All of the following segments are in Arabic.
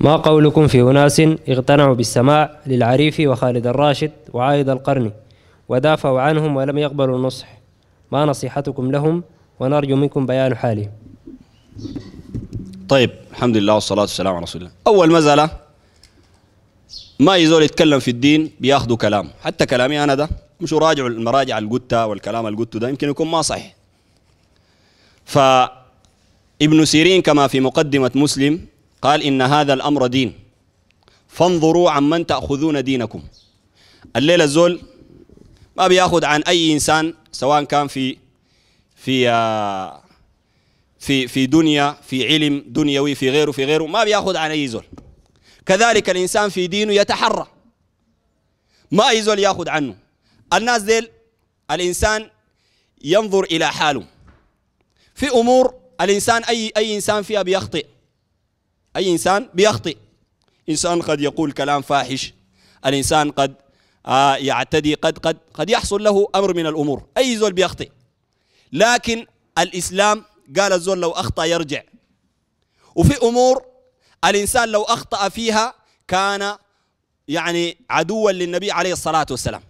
ما قولكم في أناس اغتنعوا بالسماع للعريف وخالد الراشد وعايد القرن ودافعوا عنهم ولم يقبلوا النصح ما نصيحتكم لهم ونرجو منكم بيان حالهم طيب الحمد لله والصلاة والسلام على رسول الله أول مسألة ما يزول يتكلم في الدين بياخذوا كلام حتى كلامي أنا ده مش راجع المراجع القتة والكلام اللي قلته ده يمكن يكون ما صحيح فابن سيرين كما في مقدمة مسلم قال إن هذا الأمر دين فانظروا عمن تأخذون دينكم الليلة الزول ما بياخذ عن أي إنسان سواء كان في في آه، في في دنيا في علم دنيوي في غيره في غيره ما بياخذ عن أي زول كذلك الإنسان في دينه يتحرى ما أي زول ياخذ عنه الناس ديل الإنسان ينظر إلى حاله في أمور الإنسان أي أي إنسان فيها بيخطئ أي إنسان بيخطئ إنسان قد يقول كلام فاحش الإنسان قد آه يعتدي قد قد قد يحصل له أمر من الأمور أي زول بيخطئ لكن الإسلام قال الزول لو أخطأ يرجع وفي أمور الإنسان لو أخطأ فيها كان يعني عدوا للنبي عليه الصلاة والسلام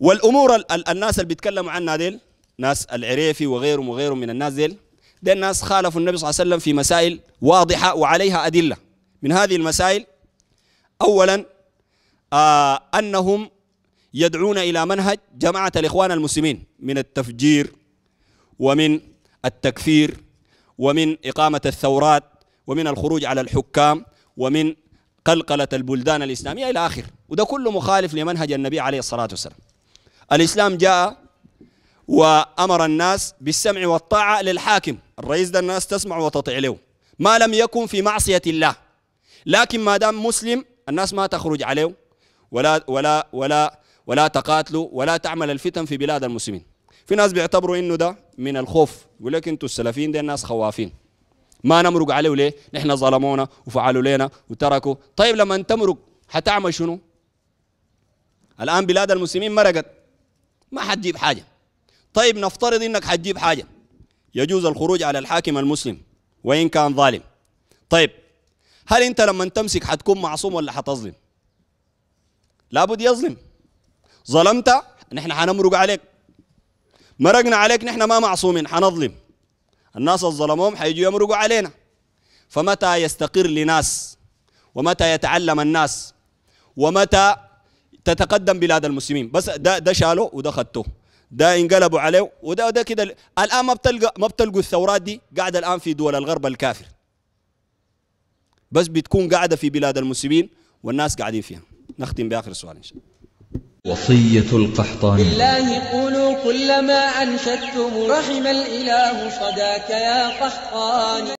والأمور الناس اللي بيتكلموا عنها ديل ناس العريفي وغيرهم وغيرهم من الناس ديل ده الناس خالفوا النبي صلى الله عليه وسلم في مسائل واضحة وعليها أدلة من هذه المسائل أولا آه أنهم يدعون إلى منهج جماعة الإخوان المسلمين من التفجير ومن التكفير ومن إقامة الثورات ومن الخروج على الحكام ومن قلقلة البلدان الإسلامية إلى آخر وده كله مخالف لمنهج النبي عليه الصلاة والسلام الإسلام جاء وأمر الناس بالسمع والطاعة للحاكم الرئيس ده الناس تسمع وتطيع له ما لم يكن في معصية الله لكن ما دام مسلم الناس ما تخرج عليه ولا ولا ولا ولا تقاتلوا ولا تعمل الفتن في بلاد المسلمين في ناس بيعتبروا انه ده من الخوف يقول لك انتوا السلفيين ده الناس خوافين ما نمرق عليه ليه نحن ظلمونا وفعلوا لنا وتركوا طيب لما تمرق حتعمل شنو الان بلاد المسلمين مرقت ما حتجيب حاجه طيب نفترض انك حتجيب حاجه يجوز الخروج على الحاكم المسلم وان كان ظالم طيب هل انت لما تمسك حتكون معصوم ولا حتظلم لابد يظلم ظلمت نحن حنمرق عليك مرقنا عليك نحن ما معصومين حنظلم الناس الظلمهم حيجوا يمرقوا علينا فمتى يستقر لناس ومتى يتعلم الناس ومتى تتقدم بلاد المسلمين بس ده ده شاله وده خدته ده انقلبوا عليه وده ده كده الان ما بتلقى ما بتلقوا الثورات دي قاعده الان في دول الغرب الكافر بس بتكون قاعده في بلاد المسلمين والناس قاعدين فيها نختم باخر سؤال ان شاء الله وصية القحطاني بالله قولوا كلما أنشدتم رحم الإله صداك يا قحطاني